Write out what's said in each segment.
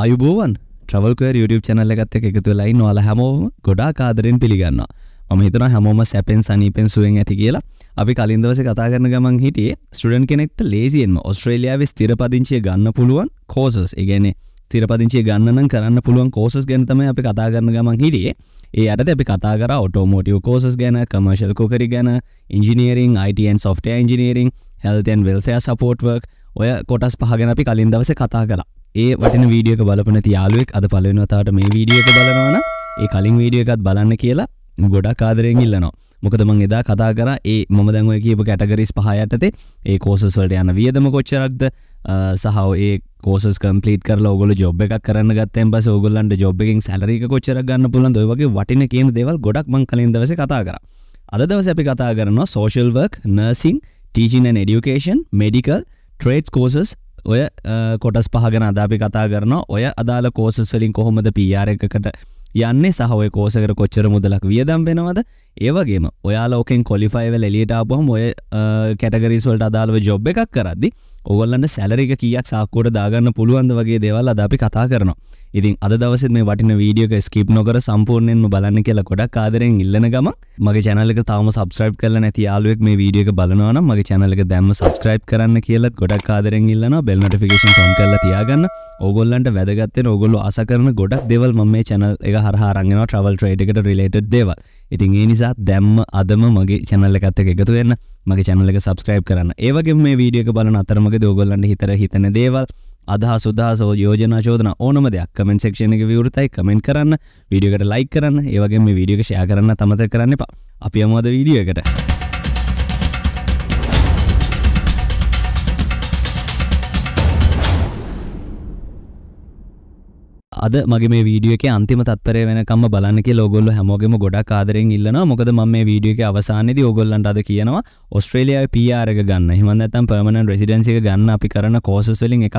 ආයුබෝවන් ්‍රවල්කව YouTube චැනල්ල එකත් එක එකතු ලයින් වාල හැමෝම ගොඩා කාදරෙන් පිළිගන්නවා ම හිතන හැමෝම සැපෙන් සනීපෙන් සුවෙන් ඇති කියලා අපි කලින්දවස කතා කරන ගමන් හිටියේ ස්ටඩන් කෙනෙක්ට ලේසියෙන්ම ඔස්ට්‍රේලියාව ස්තිරපදිංචිය ගන්න පුළුවන් කෝසස් ඉගැනේ ස්තිරපදිංචිය ගන්නනම් කරන්න පුළුවන් කෝසස් ගැනතම අපි කතා කරන ගමන් හිටියේ ඒ අයට අපි කතා කර ඔටෝමෝටිය කෝසස් ගැන කමර්ශල් කෝකරි ගැන ඉංජිනීරිං ITන් සොෆ්ටය ඉංජිනීරිං හෙල්තන් වෙල්ෆය සපෝට්වර්ක් ඔය කොටස් පහගෙන අපි කලින් දවස කතා කලා ඒ වටින වීඩියක බලපන තියාලුවෙක් අද පලවෙනතාවට මේ වීඩියක බලනවන ඒ කලින් වීඩිය එකත් බලන්න කියලා ගොඩා කාදරයෙන් ඉල්ලනවා මොකද මං එදා කතා කර ඒ මම දැන්ුව කියප කැටගරිස් පහයටතේ ඒ කෝසස්වලට යන වියදම කොච්චරක්ද සහෝ ඒ කෝසස් කම්පලීට කරලා ඔගොල ජොබ් එකක් කරන්න ගත්තෙන් පස ඔගොල්ලන්ට ජොබ් එකෙන් සැලරික කොච්චර ගන්න පුළුවන් ඔය වගේ වටින කියන දේවල් ගොඩක් මං කලින් දවසේ කතා කරා අද දවස අපි කතා කරනවා social work nursing teaching and education medical trades courses ඔය කොටස් පහගෙන අදාපි කතා කරන ඔය අදාළ කෝසස්වලින් කොහොමද පියාර එකකට යන්නේ සහය කෝසකර කොච්චර මුදලක් වියදම් වෙනවද ඒවගේම ඔයාලෝකෙන් කොලිෆයිවල් එලියටාපුහම ඔය කැටගරිස්වලට අදාළව ජොබ් එකක් කරදදි ඔවල්ලන්න සැලරික කියක් සාක්කෝට දාගන්න පුළුවන්ද වගේ දේවල් අද අපි කතා කරනවා ඉතින් අද දවසත් මේ වටින වීඩියෝක ස්කිප් නොකර සම්පූර්ණයෙන්ම බලන්න කියලා ගොඩක් ආදරෙන් ඉල්ලන ගම මගේ චැනලක තාම සබස්ක්‍රයිබ් කරලා නැති යාළුවෙක් මේ වීඩියෝක බලනවා නම් මගේ චැනලක දැම්ම සබස්ක්‍රයිබ් කරන්න කියලා ගොඩක් ආදරෙන් ඉල්ලනවා බෙල් නොටිෆිකේෂන් ඔන් කරලා තියාගන්න ඕගොල්ලන්ට වැදගත් වෙන ඕගොල්ලෝ ආස කරන ගොඩක් දේවල් මම මේ channel එක හරහා අරන් එනවා travel trade එකට related දේවල්. ඉතින් ඒ නිසා දැම්ම අදම මගේ channel එකත් එක්ක එකතු වෙන්න මගේ චැනලක සබස්ක්‍රයිබ් කරන්න ඒවගේ මේ වීඩියක බලන අතරමගේ දෝගොල්ලන්ට හිතර හිතන දේවල් අදහ සුදහසෝ යෝජනා චෝදන ඕනම දෙයක් කමෙන් සක්ෂණක විවෘතයි කමෙන් කරන්න වීඩියකට ලයි කරන්න ඒවගේ මේ වීඩියක ෂයා කරන්න තමත කරන්න එපා අපි අමද වීඩියකට. අද මගේ මේ වීඩියෝ එක අන්තිම තත්තරය වෙනකම්ම බලන්න කියලා ඔයගොල්ලෝ හැමෝගෙම ගොඩක් ආදරෙන් ඉල්ලනවා. මොකද මම මේ වීඩියෝ එකේ අවසානයේදී ඔයගොල්ලන්ට අද කියනවා ඔස්ට්‍රේලියාවේ PR එක ගන්න. එහෙම නැත්නම් permanent residency එක ගන්න අපි කරන courses වලින් එකක්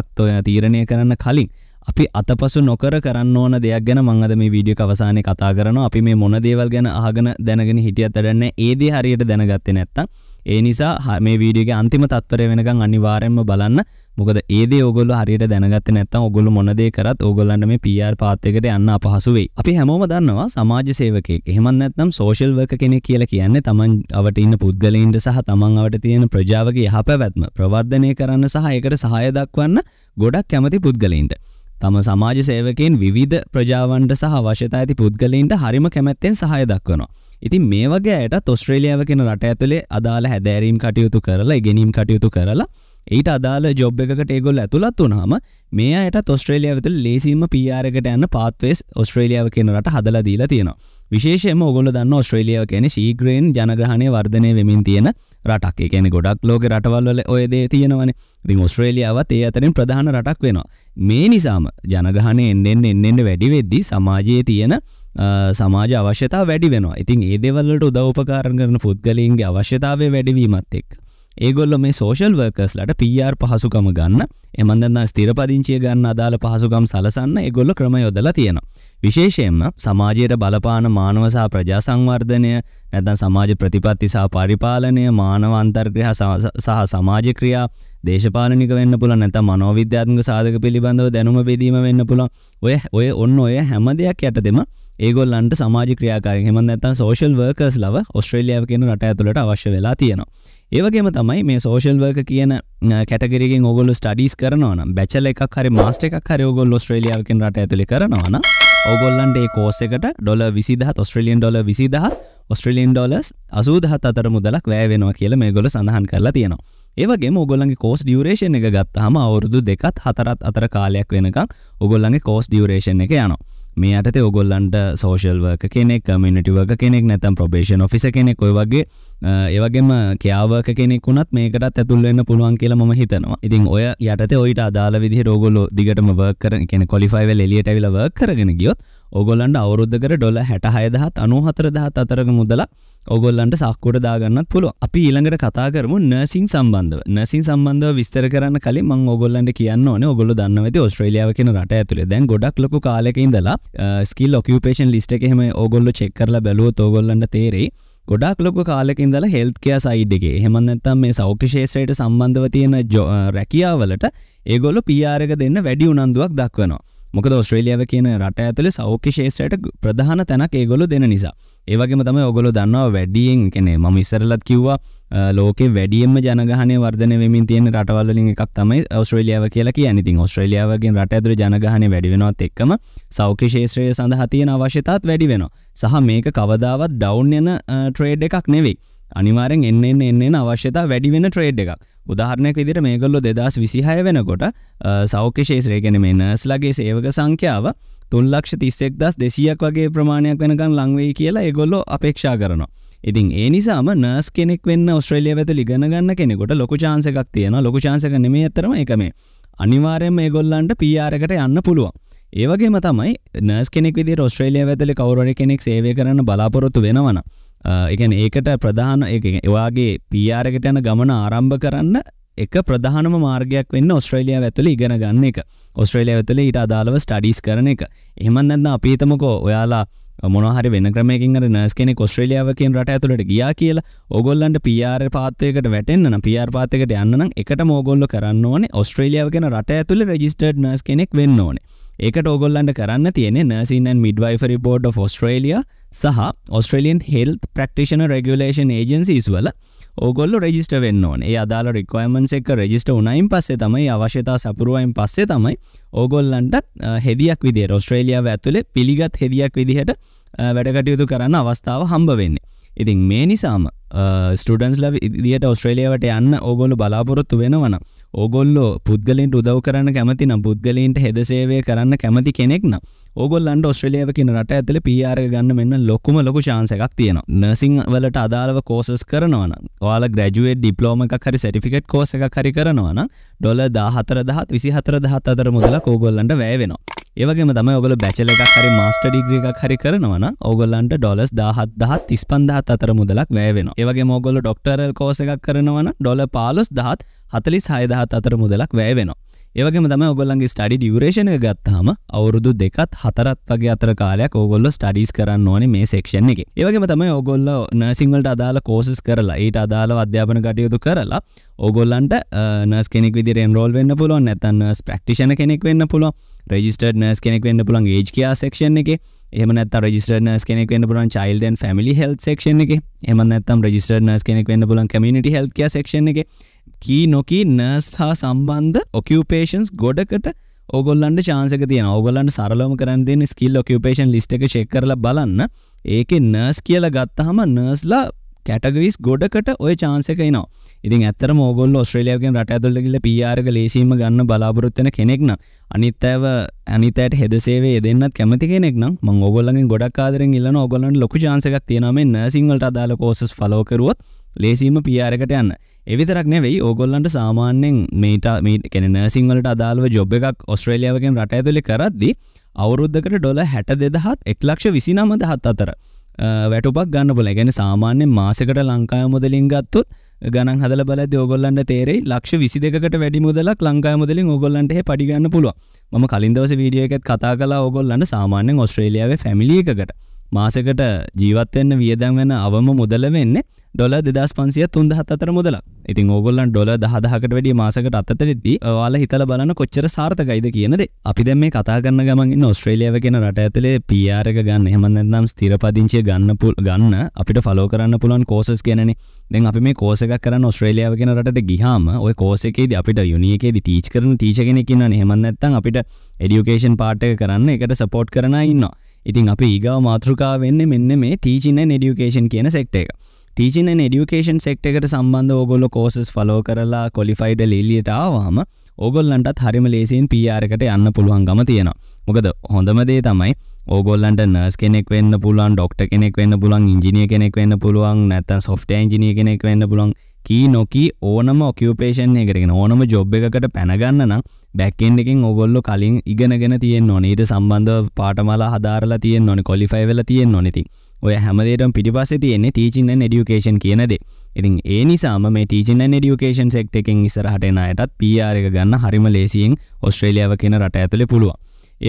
තීරණය කරන්න කලින් අපි අතපසු නොකර කරන්න ඕන දෙයක් ගැන මංගද මේ වීඩිය අවසානය කතා කරනවා අපි මේ මොන දේවල් ගැන අහගෙන දැනගෙන හිටියත් වැඩන්න ඒද හරියට දැනගත්තේ නැත්තම් ඒ නිසා මේ වීඩියගේ අන්තිම තත්වරය වෙනකං අනිවාරෙන්ම බලන්න මොකද ඒදේ ඔගොල්ලො හරියට දැනගත්ත නැත්තම් ඔගොල්ලො මොනදේ කරත් ඔගොල්ලන්න මේ PR පාත් එකට යන්න අපහසු වෙයි. අපි හැමෝම දන්නවා සමාජ සේවකයෙක්. එහෙම නැත්නම් සෝෂල් වර්කර් කෙනෙක් කියලා කියන්නේ තමන් අවට ඉන්න පුද්ගලයින්ට සහ තමන් අවට තියෙන ප්‍රජාවගේ යහපැවැත්ම ප්‍රවර්ධනය කරන්න සහ ඒකට සහාය දක්වන්න ගොඩක් කැමති පුද්ගලයින්ට. තම සමාජ සේවකෙන් විධ ප්‍රජාවන්ට සහ වශ්‍යතා ඇති පුද්ගලයින්ට හරිම කැමැත්තෙන් සහය දක්වනවා. ඉතින් මේ වගේ ඇයට ඔස්ට්‍රේලියාව කෙන රට ඇතුළේ අදාළ හැදෑරීම් කටයුතු කරලා ගෙනීම් කටයුතු කරලා ඊට අදාළ ජොබ් එකට ඒගොල් ඇතුළත් වනාම මේ අයට තොස්ට්‍රේලියාව තුළ ලේසිම පියාරකට යන්න පාත්වේස් ඔස්ට්‍රේලියාව කෙනරට හදලා දීලා තියෙනවා විශේෂම ඔගොල දන්න ඔස්ට්‍රේලියාව කියන ශීග්‍රයෙන් ජනග්‍රහණය වර්ධනය වෙමින් තියෙන රටක් කියන ගොඩක් ලෝක රටවල්ල ඔයදේ තියෙනවන ති ඔස්ට්‍රේලියාවත් ඒ අතරින් ප්‍රධාන රටක් වෙනවා මේ නිසාම ජනග්‍රහණය එන්නෙන් එන්නෙන්ට වැඩිවෙද්දි සමාජයේ තියෙන සමාජ අවශ්‍යතා වැඩි වෙනවා ඉතින් ඒ දෙවල්ලට උදවපකාර කරන පුද්ගලින්ගේ අවශ්‍යතාවේ වැඩවීමත් එක් ඒගොල්ල මේ සෝෂල් වර්කස් ලට පියර් පහසුකම ගන්න එමන්දන්න ස්තිරපදිංචිය ගන්න අදාළ පහසුකම් සලසන්න එගොල්ල ක්‍රම යොදලා තියෙන. විශේෂයෙන්ම සමාජයට බලපාන මානවසා ප්‍රජා සංවර්ධනය නැදන් සමාජ ප්‍රතිපත්තිසා පරිපාලනය මානවන්තර්ග්‍රහ සහ සමාජ ක්‍රියා දේශපාලනික වෙන්න පුළ නැත මනෝවිද්‍යාත්මක සාධක පිළිබඳව දැනුම බෙදීම වෙන්න පුළ ඔය ඔය ඔන්න ඔය හැම දෙයක් යටතෙම ඒගොල්ලන්ට සමාජ ක්‍රියාකාරය හෙම නැතන් සෝෂල් වර්කස් ලව ඔස්ට්‍රේලියාව කියන රට ඇතුළට අවශ්‍ය වෙලා තියෙනවා ඒවගේම තමයි මේ සෝෂල් වර්ක කියන කැටගරගෙන් ඔගොල්ු ස්ටඩිස් කරනවන බැචල එකක් හරි මාස්ට එකක් හරයෝගොල් ඔස්ට්‍රේලියාවකින් රට ඇතුළි කරනවන ඔගොල්ලන්ට ඒ කෝසකට ඩොල විසිදහත් ඔස්ට්‍රලියන් ඩොල විසිදහ ඔස්ට්‍රලියන් ඩොලස් අසූදහත් අතර මුදලක් වැෑවෙනවා කියල මේ ගොල සඳහන් කරලා තියෙනවා ඒවගේ ඔගොල්ලන්ගේ කෝස් ඩියවරේෂන් එක ගත්තහම අවුරුදු දෙකත් හතරත් අතර කාලයක් වෙනකක් ඔගොල්ලන්ගේ කෝස් ඩියවරේෂන් එක යනවා මේ අට ඔගොල්ලන්ට සෝෂල්වක කෙනෙක් කමිනිටවක කෙනෙක් නැතම් ප්‍රබේෂන් ඔෆිස කෙනෙක් ඔය වගේ ඒවගේම කියාවක කෙනෙක් වුණත් මේකටත් ඇතුල්ලන්න පුළුවන් කියලා ම හිතනවා ඉතින් ඔය යටත ඔයිට අදාල විදි රෝගොල්ලො දිගටම වර්කර කෙන කොලිෆයිවල් එලියට ඇවිලව කරගෙන ගියොත් ඔගොල්ලන්ට අවුරුද්ධකර ඩොල හැට හයදහත් අනුහතරදහත් අතරක මුදලා ඔගොල්ලන්ට සක්කුට දාගන්නත් පුළුව අපි ඊළඟට කතා කරමු නසින් සම්බන්ධව නසින් සම්බන්ධ විස්තර කරන්න කලින් මං ඔගොල්ලන්ට කියන්න ඕන ඔගොල දන්නවති ඔස්ට්‍රලියාව කියන රට ඇතුළේ දැන් ගොඩක් ලොකු කාලෙකින්දලා ස්කිල් ඔකපේෂන් ලිස්ට එකෙම ඔගොල්ල චෙක්කරලා බැලුව තෝගොල්ලන්ට තේරේ ගොඩක් ලොක කාලෙකින්දල හෙල්ත්කයා සයිඩ්ගේ හෙමන්නත්තම් මේ සෞඛ්‍යශේෂයට සම්බන්ධව තියෙන රැකියාවලට ඒගොලො පියාරක දෙන්න වැඩි උනන්දුවක් දක්වනවා. මොකද ඔස්ට්‍රේලියාව කියන රට ඇතුළේ සෞඛ්‍ය ශේෂයට ප්‍රධාන තැනක් ඒගොලු දෙන නිසා. ඒවගේම තම ඔගොලො දන්නවා වැඩියෙන් කෙනෙ ම ඉස්සරලත් කිව්වා ලෝක වැඩියම ජනගහනය වර්ධන වෙමින් තියෙන රටවල්ලින් එකක් තමයි ඔස්ට්‍රේලියාව කියලා කියනති ඔස්ට්‍රේලියාවගේ රට ඇතුර ජනගහන වැඩිවෙනවත් එක්කම සෞඛ්‍ය ශේත්‍රය සඳහතියන අවශ්‍යතාත් වැඩි වෙන. සහ මේක කවදාවත් ඩවන්් යන ට්‍රේඩ් එකක් නෙවෙයි. අනිවාරෙන් එන්න එන්න එන්න අවශ්‍යතා වැඩිවෙන ට්‍රේඩ් එකක් උදාහරණයක් විදිර මේගොල්ලො දෙදස් විසිහය වෙනකොට සෞඛ්‍යශේෂරයගෙන මේ නර්ස්ලගේ සේවක සංඛ්‍යාව තුන්ලක්ෂ තිස්සෙක් දස් දෙසියක් වගේ ප්‍රමාණයක් වෙනකන් ලංවෙයි කියලා එගොල්ලො අපේක්ෂා කරනවා. ඉතින් ඒ නිසාම නර්ස් කෙනෙක් වෙන්න ඔස්ට්‍රේලිය ඇතු ලිගනගන්න කෙනෙකොට ලොකු චාන්සකක් තියෙන ලොකු චාන්සක නෙමේ ඇතරම එකමේ අනිවාරයම ඒගොල්ලන්ට පියාරකට යන්න පුළුවන්. ඒවගේම තමයි නර්ස් කෙනෙක් විදි ඔස්ට්‍රේලිය ඇතුලි කවරණ කෙනෙක් සේවය කරන්න බලාපොරොත්තු වෙනවන එකන් ඒකට ප්‍රධාන එවාගේ පියාරකට යන ගමන ආරම්භ කරන්න එක ප්‍රධානම මාර්ගයක් වෙන්න ඔස්ට්‍රේලියයා ඇතුල ඉගෙන ගන්න එක ඔස්ට්‍රේලිය ඇතුල ඉට අදාලව ස්ටඩිස් කරන එක එහමන් දන්න අපේතමකෝ ඔයාලා මොනහරි වෙන ක්‍රමයකින් නස් කෙනෙ කොස්ට්‍රලියාවකින් රට ඇතුළට ගියා කියලා ඔගොල්ලන්ට පියාර පාත්තයකට වැටෙන්න්න පියාර් පාතකට යන්නන එකට මෝගොල්ල කරන්න ඕනේ ඔස්ට්‍රේලියාව කෙන රට ඇතුළ රජිස්ටර්ඩ් නස් කෙනෙක් වෙන්න ඕනේ ඒක ටෝගොල්ලන්ට කරන්න තියෙන නර්සින් මිඩවයිෆරි බෝඩ් ෝස්ට්‍රේලිය සහ ඔස්ට්‍රලියන් හෙල් ප්‍රක්ටිෂන රෙගලේෂන් ඒජන්සිස් වල ඕගොල්ල රජිස්ට වෙන්න ඕන ඒ අදාල රික්වයමන්ස් එක රජිස්ට උනයින් පස්සේ තමයි අවශ්‍යතා සපුරුවයින් පස්සේ තමයි ඕගොල්ලන්ට හෙදියක් විදි ඔස්ට්‍රේලියාව ඇතුළේ පිළිගත් හෙදියක් විදිහට වැඩකටයුතු කරන්න අවස්ථාව හම්බ වෙන්නේ ඉතින් මේ නිසාම ස්ටඩන්ස් ල දිට ඔස්ට්‍රේලියාවට යන්න ඕගොලු බලාපොරොත්තු වෙනවනම් ඕගොල්ලෝ පුද්ගලින්ට උදව් කරන්න කැමති නම් පුද්ගලින්ට හෙදසේවය කරන්න කැමති කෙනෙක් නම් ඕගොල්ලන්ට ඔස්ට්‍රලියාව කියන රට ඇතුළ පියාර ගන්න මෙන්න ලොකුම ලොකු ශාන්ස එකක් තියෙන නසිං වලට අදාළව කෝසස් කරනවන වාල ග්‍රජුවේට ඩිප්ලෝම එකක් හරි සටිෆිකට් කෝස එකක් හරි කරනවන ඩොල දාහතර දහත් විසි හතර දහත් අතර මුදල කෝගොල්ලන්ට වැෑවෙනවා ඒවගේ තම ඔගල බැචල එකක් හරි මස්ට ඩිග්‍රිය එකක් හරි කරනවන ඔගොල්ලන්ට ඩොලස් දහත් දහත් තිස්පන්දහත් අතර මුදලක් වැෑවෙන ඒවගේ මෝගොල ඩොක්ටරල් කෝස එකක් කරනවන ඩොල පාලොස් දහත් හතලිස් හයදහත් අතර මුදලක් වැය වෙන. ඒවගේ තම ඔගොල්ලන්ගේ ස්ටඩි ියවරේෂණ ගත්හම අවුරුදු දෙකත් හතරත් වගේ අතර කාලයක් ඕගොල්ල ස්ටඩිස් කරන්න ඕන මේ සේක්ෂණ එක ඒවගේ තම ඔගොල්ල නසිංවලට අදාල කෝසස් කරලා ඊට අදාල අධ්‍යාපන කටයුතු කරලා ඕගොල්ලන්ට නස් කෙනෙක් විදිර රෝල් වෙන්න පුලො නැතන්න ස්ප්‍රක්ටිෂණ කෙනෙක් වෙන්න පුළො රජිස්ටර් නස් කෙනෙක් වෙන්න පුළන් ඒජ් කියයා සේක්ෂණ එක එම නැත රජිස්ටර් නස් කෙනෙක් වන්න පුලන් චයිල්ඩන් ැමි හෙල් සේක්ෂණ එක එම නැතම් රජිස්ටර් නස් කෙනෙක් වන්න පුලන් කමිට හෙල්ක සේක්ෂණ එක කී නොකී නර්ස් හා සම්බන්ධ ඔකියුපේෂන්ස් ගොඩකට ඔගොල්ලන්ට චාන්සක තියන ඔගොලන්ට සරලම කරන්දෙන් ස්කිල් ඔකියුපේෂන් ලිස්ට එක ශෙක්කරල බලන්න ඒක නර්ස් කියලා ගත්තහම නර්ස්ලා කැටගරිස් ගොඩකට ඔය චාන්සක නවා ඉතින් ඇත්තර මෝගොල් ඔස්ට්‍රලියාවගෙන් රට ඇතුල්ලගල පියාරක ලේසීම ගන්න බලාපොරොත්තන කෙනෙක්න අනිත්තව ඇනිතට හෙදසේ දෙන්නත් කැමති කෙනෙක්න මං ඔගොල්ලගෙන් ගොඩක් ආදරෙන් ඉල්ලන ඔගොලන් ලොකු චාන්සකක් තියෙනම නසිංවලට අදාල කෝසස් ෆලෝකරුවත් ලේසීම පියාරකට යන්න එවිතරක් නෙවෙයි ඕගොල්ලන්ට සාමාන්‍යෙන් මේට මීට කෙන සිංවලට අදාළුව ජොබ් එකක් ඔස්ට්‍රේලියාවගෙන් රට ඇතුලි කරද්දි අවුරුද්ධකට ඩොල හැට දෙදහත් එක්ලක්ෂ විසිනම දහත් අතර වැටුපක් ගන්න පුල ගැන සාමාන්‍යෙන් මාසකට ලංකාය මුදලින් ගත්තුත් ගනන් හදල බල දෝගොල්ලන්ට තේරේ ලක්ෂ විසි දෙකට වැඩි මුදලක් ලංකාය මුදලින් ඔගොල්ලන්ට පඩිගන්න පුළුව ම කලින්දවස වීඩිය එකත් කතා කලා ඔගොල්ලන්න සාමාන්‍යෙන් ඔස්ට්‍රේලියාව ැමිලියකට මාසකට ජීවත්වෙන්න වියදම් වෙන අවම මුදල වෙන්නේ ඩොල දෙදස් පන්සිය තුන්ද හතර මුදලා ඉතින් ඕගොල්ලන් ඩොල දහදහකට වැඩිය මාසකට අත්තරිද්දී වාල හිතල බලන කොච්චර සාර්ථකයිද කියනද අපි දැම මේ කතා කරන්න ගමන් ඔස්ට්‍රේලියාව කියෙන රට ඇතලේ පියාරක ගන්න හෙමන්නම් ස්තිරපදිංචය ගන්න පුල් ගන්න අපිට ෆලෝ කරන්න පුළන් කෝසස් කියනනේ දෙන් අපි මේ කෝසක කරන්න ඔස්ට්‍රේලියාව කියෙන රට ගිහාම ඔය කෝසකේද අපිට යුනිියකේද ටීච් කරන ටීචගෙන කියන්න හෙමන්නත්තන් අපිට එඩියුකේෂන් පාට්ක කරන්න එකට සපෝට් කරන ඉන්නවා ඉතින් අපි ඒගව මාතෘකාවෙන්න මෙන්න මේ ටීචින නෙඩියුකේෂන් කියන සෙක්ට එක ටීචින නෙඩියුකේෂන් සෙක්ට එකට සම්බන්ධ ඕගොල්ල කෝසස් ෆලෝ කරලා කොලිෆයිඩ ලෙලියට ආවාම ඕගොල්ලන්ටත් හරිම ලේසින් පියාරකට යන්න පුළුවන් ගම තියෙනවා මොකද හොඳමදේ තමයි ඕගොල්ලන්ට නර්ස් කෙනෙක් වෙන්න පුළුවන් ඩොක්ට කෙනෙක් වෙන්න පුළන් ඉංජිනිය කෙනෙක් වෙන්න පුළුවන් නැතන් සොෆ්ට ඉංජිනිය කෙනෙක් වෙන්න පුළන් කී නොකී ඕනම ඔකපේෂන් එකරගෙන ඕනම ජොබ් එකකට පැනගන්න නම් බැක්කෙන් එකින් ඔගොල්ලො කලින් ඉගෙනගෙන තියෙන් ඕන ඊට සම්බන්ධ පාටමලා හදාරලා තියෙන් ඕන කොලිෆයිවෙල තියෙන් නොනති ඔය හැමදේටම් පිටිපස්ස තියන්නේ ටීචින්න ඩියුකේෂන් කියනද ඉතින් ඒ නිසාම මේ ටීචින්න ඩියුකේෂන් සෙක්ට එකෙන් ඉසරහටෙන අයටත් පියාර එක ගන්න හරිම ලේසියෙන් ඔස්ට්‍රේලියාව කියෙන රට ඇතුළෙ පුළුවන්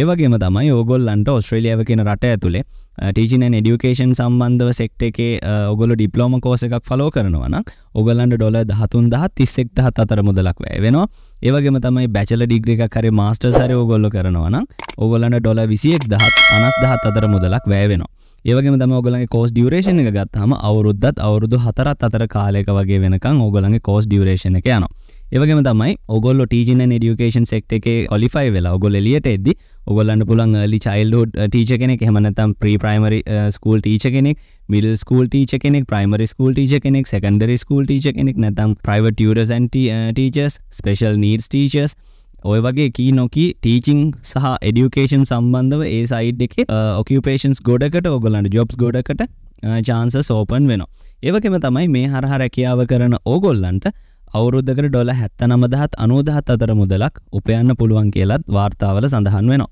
ඒවගේම තමයි ඕගොල්ලන්ට ඔස්ට්‍රේලියාව කියෙන රට ඇතුළේ ටීචින ඩියුකේෂන් සම්බන්ධව සෙක්ට එකේ ඔගොල ඩිප්ලෝම කෝස එකක් ෆලෝ කරනවනක් ඔගලන්ඩ ඩොල දහතුන් දහ තිස්සෙක්ත හත් අතර මුදලක් වැය වෙනවා ඒවගේම තමයි බැචල ඩිග්‍රික කරේ මස්ටර් සරය ඔගොල්ල කරනවනම් ඔගොලන්ඩ ඩොල විසියෙක් දහත් අනස් දහත් අතර මුදලක් වැය වෙනවා ඒවගේ තම ඔගලගේ කෝස් ඩියරේෂණ එක ගත්තහම අවුරුද්දත් අවුරුදු හතරත් අතර කාලයක වගේ වෙනකං ඔගලගේ කෝස් ඩියරේෂණ එක යනවා ඒවගේම තමයි ඔගොල්ල ටීජන ඩියුකේන් සෙක්ට එක කොලිෆයි වෙලා ඔගොල් එලියට එද ඔගොල්ලන්න පුළන් ලි චයිල්ඩෝඩ් ටීච uh, කෙනෙක් හමනතම් ප්‍රී ප්‍රයිමරි ස්කූල් ටීච කෙනෙක් මිල් ස්කූල් ටීච කෙනෙක් ප්‍රයිමරි ස්කූල් ටීච කෙනෙක් සකන්ඩරි ස්කූල් ටීච කෙනෙක් නැතම් ප්‍රයිවට ටරසන්ට ටීචස් ස්පේශල් නීඩස් ටීචස් ඔය වගේ කී නොකී ටීචිං සහ එඩියුකේෂන් සම්බන්ධව ඒ සයිඩ් එක ඔකපේෂන්ස් ගොඩකට ඔගොලන්ට ජොබ්ස් ගොඩකට චාන්ස සෝපන් වෙන ඒවකෙම තමයි මේ හරහ රැකියාව කරන ඕගොල්ලන්ට අවුරුද්ධකට ඩොල හැත්ත නමදහත් අනෝදහත් අතර මුදලක් උපයන්න පුළුවන් කියලත් වාර්තාවල සඳහන් වෙනවා.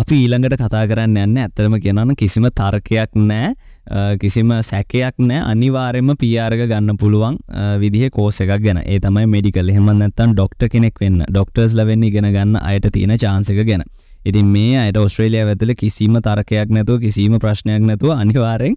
අපි ඊළඟට කතා කරන්න යන්න ඇත්තරම කියනන කිසිම තර්කයක් නෑ කිසිම සැකයක් නෑ අනිවාරෙන්ම පියාර්ග ගන්න පුළුවන් විදිහ කෝස එකක් ගැන ඒ තමයි මෙඩිකල් හෙමන්නත්තන් ඩොක්ට කෙනෙක් වෙන්න ඩොක්ටර්ස් ලවෙන්න ඉගෙන ගන්න අයට තියෙන චාන්සක ගැන ඉතින් මේ අයට ඔස්ට්‍රේලිය ඇතුල කිසිීම තරකයක් නැතුව කිසිීම ප්‍රශ්නයක් නැතුව අනිවාරෙන්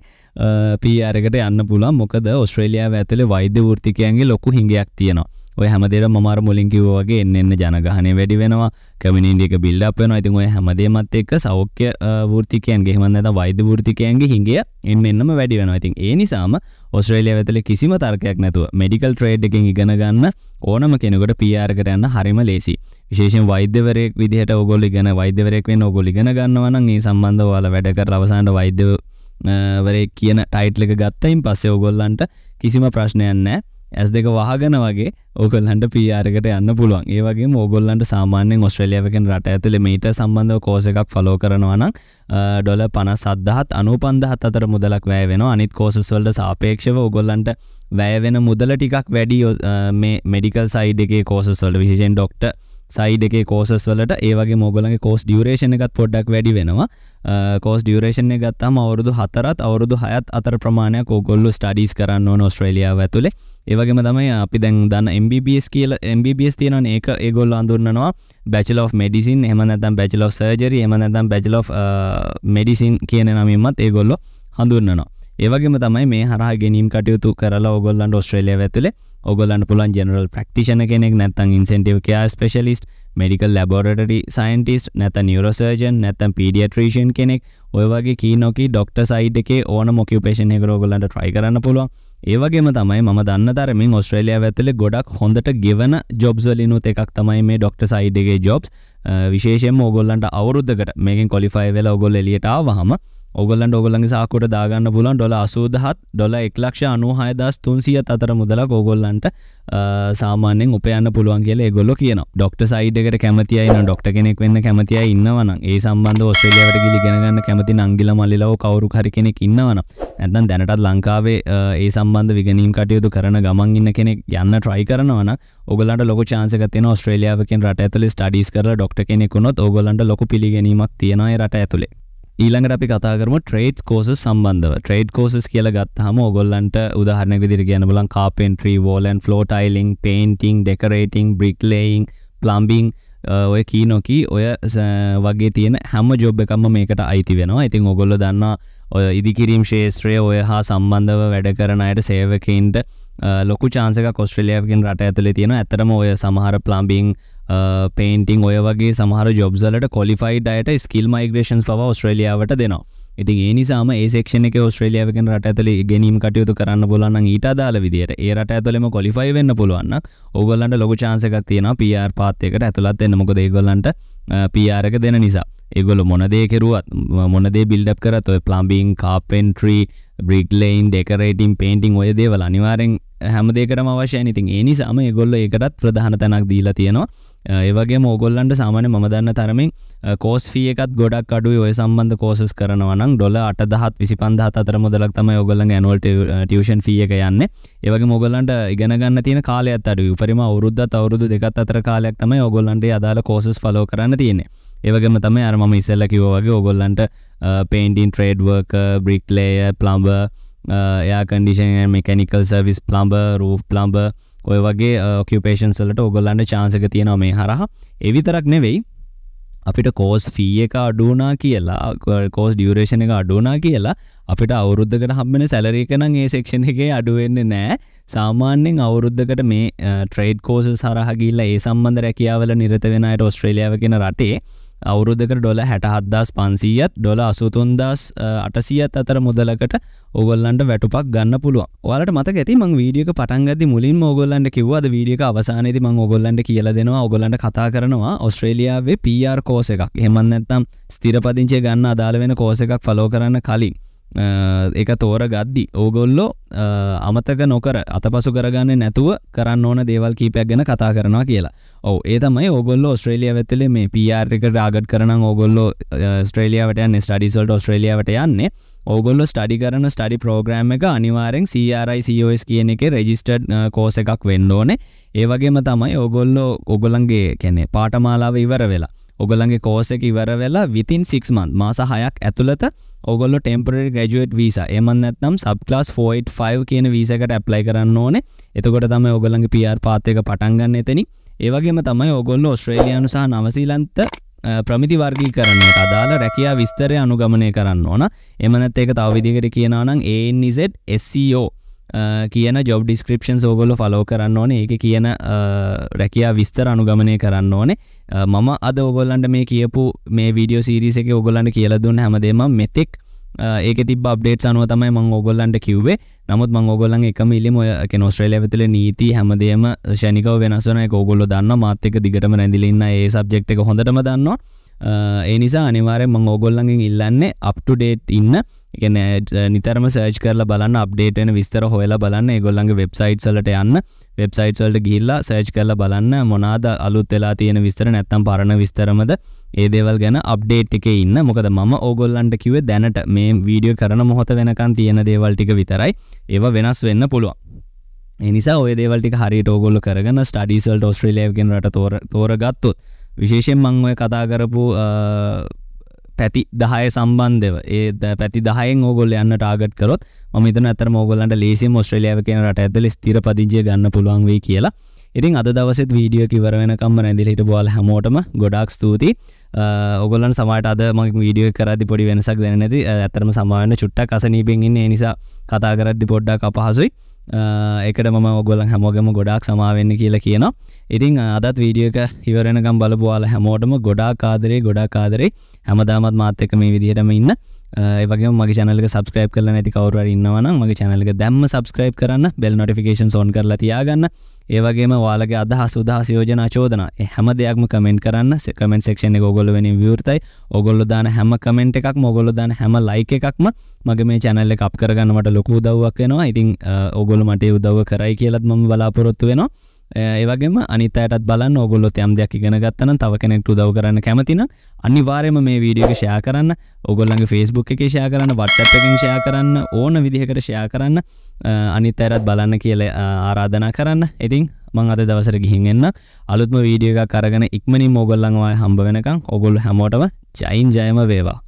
පීආරකට යන්න පුළන් මොකද ඔස්ට්‍රේලියයා ඇතුළ වෛද්‍ය ෘතිකයන්ගේ ලොකු හිඟයක් තියෙනවා ඔය හැමදේර මර මුලින්කිවෝගේ එන්න ජනගහනය වැඩි වෙනවා කමිනින්ඩියක බිල්ඩක් වෙන ඉතින් ඔය හැමදේමත් එක් සෞඛ්‍ය වෘතිකයන්ගේ හමන්නද වෛද ෘතිකයන්ගේ හිගේ එන්න එන්නම වැඩි වෙනවා ඉතින් ඒ නිසාම ඔස්ට්‍රේලිය වෙතල කිසිම තර්කයක් නැතුව මඩිකල් ට්‍රේඩ් එකෙන් ඉගෙනගන්න ඕනම කෙනකට පියාර කරන්න හරිම ලේසි විශේෂෙන් වෛද්‍යවරෙක් විදිහට ඔගොලි ගැන වෛද්‍යවරෙක් වෙන් ඔගොලි ගෙන ගන්නවන ඒ සම්බන්ධ වාල වැඩකර අවසන්ට වෛද්‍යවරේ කියන ටයිට්ලක ගත්තයින් පස්සේ ඔගොල්ලන්ට කිසිම ප්‍රශ්නයන්නෑ ඇස් දෙක වහගෙන වගේ ඕකල්ලන්ට පියාරකට යන්න පුළුවන් ඒවගේ මෝගොල්ලන්ට සාමාන්‍යෙන් ඔස්ට්‍රලියාවකෙන් රට ඇතුළ මීට සම්බන්ධව කෝස එකක් ෆලෝ කරනවනම් ඩොල පන සද්ධහත් අනුපන්දහත් අතර මුදලක් වැය වෙන අනිත් කෝසස්වල්ට සාපේක්ෂව ඔගොල්ලන්ට වැයවෙන මුදල ටිකක් වැඩි මේ මෙඩිකල් සයිඩ එකේ කෝසස්වල්ට විසිෂෙන් ඩොක්ට සයිඩ එක කෝසස් වලට ඒවගේ මොගලගේ කෝස් ඩියරේෂණ එකත් පොඩ්ඩක් වැඩි වෙනවා කෝස් ඩියරේෂණ ගත්තම අවුරදු හතරත් අවුරදු හයත් අතර ප්‍රමාණයක් ඕගොල්ලු ස්ටඩිස් කරන්න නොස්ට්‍රලියාව ඇතුළේ ඒවගේම තමයි අපි දැන් දන්න MBBS කියල MBBS තියෙනන ඒක ඒගොල්ල අඳුන්නනවා බැචල of මඩිසින් එමනතම් බැචල of සර්ජරි එමනතම් බැචල of මඩිසින් කියන නමින්මත් ඒගොල්ලො හඳුන්නනවා ඒවගේම තමයි මේ හරහ ගැනීම් කටයුතු කරලා ඔගොල්ලන් ඔස්ට්‍රලිය ඇතුළේ ඔගලන්න පුළන් ජෙනරල් ප්‍රක්තිෂණ කෙනෙක් නැතන් ඉන්සෙන්ටව කයා ස්පෙශලිස්ට මඩිකල් ලැබෝරටරි සයින්ටිස් නැත නිියරෝසර්ජන් නැතම් පීඩියට්‍රේෂන් කෙනෙක් ඔය වගේ කීනොකි ඩොක්ට සයිඩ් එකේ ඕන මොකිවපේෂණ එකරෝගලන්ට ට්‍රයි කරන්න පුළුවන් ඒවගේම තමයි ම දන්න තරමින් ඔස්ට්‍රේලිය ඇතුල ගොඩක් හොඳට ගෙවන ජොබ්ස්වලිනුත් එකක් තමයි මේ ඩොක්ට සයිඩ්ගේ ජොබ්ස් විශේෂෙන් ඕගොල්ලන්ට අවුරුද්ධකට මේකින් කොලිෆයි වෙලා ඔගොල් එලියටාව හම ඔගලන් ඔගලගේ සාකොට දාගන්න පුලන් ඩොල අසූදහත් ඩොල එක්ලක්ෂ අනුහයදස් තුන්සියත් අතර මුදලක් ඔගොල්ලන්ට සාමානෙන් උපයන්න පුළුවන් කියල ගොල්ල කියන ඩොක්ට සයිඩකට කැමතියයින ඩොක්ට කෙනෙක් වෙන්න කැමතිය ඉන්නවන ඒ සම්බන්ධ ඔස්ට්‍රලියට ගිලිගෙනගන්න කැමති නංගිල මල්ලිලව කවරු හරි කෙනෙක් ඉන්නවන ඇතන් දැනටත් ලංකාවේ ඒ සම්බන්ධ විගනීම් කටයුතු කරන ගමන් ඉන්න කෙනෙක් යන්න ට්‍රයි කරනවන ඔගලට ලොක චාන්සකත ස්ට්‍රලියාවකින් රට ඇතුල ටඩිස් කර ඩොක්ට කෙනෙකුනොත් ඔගොලන්ට ලොක පිළිගැනීමක් තියෙනයි රට ඇතුළේ ඊළඟට අපි කතා කරමු ට්‍රේඩ් කෝසස් සම්බන්ධව ට්‍රේඩ් කෝසස් කියලා ගත්තාම ඔයගොල්ලන්ට උදාහරණයක් විදිහට කියන්න බලන් carpentry wall and floor tiling painting decorating brick laying plumbing ඔය කීනොකි ඔය වගේ තියෙන හැම ජොබ් එකම මේකට අයිති වෙනවා ඉතින් ඔගොල්ලෝ දන්නා ඔය ඉදිකිරීම් ශේත්‍රය ඔය හා සම්බන්ධව වැඩ කරන අයට සේවකයින්ට ලොකු චාන්සක කොස්ට්‍රලියයාකින් රට ඇතුල තියෙන ඇතරම ඔය සමහර ප්ලම්බිං පේන්ටිං ඔය වගේ සමහර ජොබ්සලට කොලිෆයිඩ් අයට ස්කිල් මයිග්‍රේෂන් පව ඔස්ට්‍රලියාවට දෙනවා ඉතින් ඒ නිසාම ඒක්ෂණ එක ඔස්ට්‍රලියාවකෙන් රට ඇතල ගැනීම කටයුතු කරන්න පුලන්න ඊට දාල විදිට ඒ රට ඇතුලෙම කොලිෆයි වෙන්න පුළුවන් ඔගල්ලන්ට ලොක චාන්සකක් තියෙන පියර් පාත්තයකට ඇතුළත් එන්න මොක දේගොල්ලන්ට පියාරක දෙන නිසා ඒගොල මොනදේ කෙරුවත් මොනදේ බිල්ඩප් කරත් ඔය ප්ලම්බිං කාපෙන්ට්‍රී බ්‍රික්ලයින් ඩෙකරේටිම් පේන්ටිං ඔය දේවල අනිවාරෙන් හැමදේකරම අවශ්‍යයනඉතින් ඒ නිසාම ඒගොල්ල ඒකටත් ප්‍රධාන තැනක් දීලා තියෙනවා ඒවගේ මෝගොල්ලන්ට සාමන ම දන්න තරමින් කෝස් ියකත් ගොඩක් අඩුව ඔය සම්බන්ධ කෝසස් කරනවන ොල අටදහත් විසි පන්දහත් අතර මුදලක් තම ඔගොල්ලන් ඇනවල්ට ටියෂන් ියක යන්න ඒවගේ මොගොල්ලන්ට ඉගෙනගන්න තියෙන කාලයත් අඩු උපරිම අවරුද්ධ අවරුදු දෙකත් අතර කාලයක් තම ඔගොල්ලන්ට අදාල කෝසස් ෆලෝ කරන්න තියෙන්නේ ඒවගේම තම අරම ඉසල්ල කිවෝගේ ඔගොල්ලන්ට පේන්ඩින් ට්‍රේඩ්වර්ක bricklayer plumber air condition mechanical service plumber රූ් ප්ලම්බ ඔය වගේ ඔකපේෂන්සලට ඔගොල්ලන්න චාන්සක තියෙනවා මේ හරහා එවිතරක් නෙවෙයි අපිට කෝස් ෆී එක අඩුනා කියලා කෝස් ඩියවරේෂණ එක අඩුනා කියලා අපිට අවුරුද්ධකට හම්බෙන සැලරීකනං ඒ සෙක්ෂණ එකේ අඩුවෙන්නේ නෑ සාමාන්‍යෙන් අවුරුද්ධකට මේ ට්‍රේඩ් කෝස සරහගිල්ල ඒ සම්බන්ධ රැකියාවල නිරත වෙනයට ඔස්ට්‍රේලියාව කෙන රටේ අවුරුදක ඩොල හැට හද්දස් පන්සීයත් ඩොල අසුතුන්දස් අටසියත් අතර මුදලකට ඔගල්ලන්ට වැටුපක් ගන්න පුළුව ඔලට මත ඇති මං වීඩියක පටන්ගද මුලින් ඔගොල්ලන්ට කිව්වද වීඩියක අවසානයේද මං ඔගොල්ලන්ට කියල දෙෙනවා ඔගොලන්ට කතා කරනවා ඔස්ට්‍රේලියාවේ පR කෝස එකක් හෙමන්නත්තම් ස්තිරපදිංචේ ගන්න අදාළ වෙන කෝස එකක් ෆලෝ කරන්න කලින් එක තෝර ගද්දි ඕගොල්ලෝ අමතක නොකර අතපසු කරගන්න නැතුව කරන්න ඕන දේවල් කීපයක් ගැන කතා කරනවා කියලා ඔව ඒ තමයි ඔගොල්ලෝ ස්ට්‍රේලිය ඇතුලේ මේ පියාර්ික රාගට කරන ඔගොල්ලෝ ස්ට්‍රේලියාවට යන්න ස්ටඩිසල්ට ඔස්ට්‍රලියාවට යන්නේ ඔගොල්ලො ස්ටඩි කරන ස්ටඩි ප්‍රෝග්‍රම් එක අනිවාරෙන් CRICOS කියන එක රෙජිස්ටඩ් කෝස එකක් වෙන්න ඕනේ ඒවගේම තමයි ඔගොල්ලෝ ඔගොලන්ගේ කැනෙ පාටමාලාව ඉවර වෙලා ඔගලගේ කෝසක ඉවර වෙලා විතින් සික්මන් මාස හයක් ඇතුළත ඔගොල්ල ටෙම්පරරි ග්‍රජුවට් වීස එමන් ඇත්නම් සබ් ලාස් 4.5 කියන වීසකට ඇප්ලයි කරන්න ඕනේ එතකොට තම ඔගලගේ පියර් පාත්තක පටන්ගන්න එතනි ඒවගේම තමයි ඔගොල්ල ඔස්ට්‍රේලියනු සහ නවසීලන්ත ප්‍රමිති වර්ගී කරන්නට අදාළ රැකයා විස්තරය අනුගමනය කරන්න ඕන එමනත් ඒක තවවිදිකට කියනවනම් ඒනිසෙට් SCO කියන ජොබ් ඩිස්ක්‍රපෂන් සෝගොල ෆලෝ කරන්න ඕන ඒ කියන රැකයා විස්තර අනුගමනය කරන්න ඕනේ මම අද ඔගොල්ලන්ට මේ කියපු මේ වීඩියෝ සීරිස එක ඔගොලන්ට කියල දුන්න හැමදේම මෙතෙක් ඒක තිබ බ්ඩේට් අනුව තමයි මං ඔගොල්ලන්ට කිව්වේ නමුත් මං ඔගොල්ලන් එකම ඉල්ලිම ඔයක නොස්ට්‍රේලිය ඇතුල නීති හැමදේම ෂණිකව වෙනසන ගොල්ල දන්න මාත්‍යක දිගටම රැඳදිලන්න ඒ සබ්ෙක්් එක හොඳටම දන්නවා ඒ නිසා අනිවාරය මං ඔගොල්ලඟින් ඉල්ලන්නේ අප්ටුඩේට් ඉන්න එකන නිතරම සර්ච් කරල බලන්න අප්ඩේටන විස්තර හොයලා බලන්න ගොල්ලන්ගේ වෙබ්සයිට් සලට යන්න වෙබ්සයිට් සල්ට ගිල්ලා සර්ච් කරල බලන්න මොනාද අලුත් වෙලා තියෙන විස්තර නැත්තම් පරණ විස්තරමද ඒදේවල් ගැන අප්ඩේට් එක ඉන්න මොකද මම ඕගොල්ලන්ට කිව දැනට මේ වීඩියෝ කරන මොහොත වෙනකන් තියෙන දේවල්ටික විතරයි ඒව වෙනස් වෙන්න පුළුවන් එනිසා ඔය දේවල්ටික හරි ටෝගොල්ල කරගන ස්ටඩිසල් ෝස්ට්‍රලේගෙන් රට තෝරගත්තුත් විශේෂෙන් මං ඔය කතා කරපු පැති දහය සම්බන්ධව ඒ පැති දහයෙන් ඕගොල් යන්න ටාගට් කරොත් මතන අත මෝගලන්ට ලේසි මොස්ට්‍රලියාව කියන රට ඇදල ස්තිර පදිජය ගන්න පුළුවන් වේ කියලා ඉතින් අද දවසත් වීඩියෝ කිවරෙනකම්ම නැදිලිට බොල හැමෝටම ගොඩක් ස්තුති ඔගොලන් සමට අද මක් වීඩියෝ කරදි පොඩි වෙනසක් දැන නැති ඇතරම සමාන චුට්ටක් අසනීපෙන්ඉන්න නිසා කතා කරද්දි පොඩ්ඩක් අපහසුයි එකට ම ඔගොලන් හැමෝගම ගොඩක් සමාවෙන්න කියලා කියන ඉතිං අදත් වීඩියක හිවරෙනකම් බලපුවාල හැමෝටම ගොඩා කාදරේ ගොඩා කාදරේ හැමදාමත් මාත්‍යක මේ විදිහටම ඉන්න ඒවගේ මගේ චැනලක සබස්ක්‍රයිප් කල නැති කවරුවර ඉන්නවන මගේ චැනලක දැම්ම සබස්ක්‍රයිප් කරන්න බෙල් නොටිකේන් සෝන් කරලා තියාගන්න ඒවගේ වාලගේ අදහ සුදහ යෝජන චෝදන හැම දෙයක්ම කමෙන්ට කරන්න කමෙන්ට සක්ෂණ ගොල්ල වෙන විවෘතයි ඔගොල්ල දාන හැම කමෙන්ට් එකක් මොගොල්ල දාන හැම ලයික එකක්ම මගේ මේ චැනල්ල කප් කරගන්නට ලොකු දව්වක් වෙනවා ඉතින් ඔගොල මට උදව් කරයි කියලත් මම බලාපොරොත්තු වෙනවා ඒවගේම අනිතයටත් බලන්න ඔගොල්ලොත් යම් දෙයක් ඉගෙන ගත්තන තව කෙනෙක්ට උදව් කරන්න කැමතින අනිවාර්යම මේ වීඩියෝක ෂයා කරන්න ඔගොල්ලන්ගේ ෆේස්බුක් එක ෂයා කරන්න වට්සප් එකෙන් ෂයා කරන්න ඕන විදිහකට ෂයා කරන්න අනිතයටත් බලන්න කියල ආරාධනා කරන්න ඉතින් මං අද දවසර ගිහින් එන්න අලුත්ම වීඩියෝ එක කරගෙන ඉක්මනින් මොගොල්ලන්වාය හම්බ වෙනකං ඔගොල් හැමෝටම ජයින් ජයම වේවා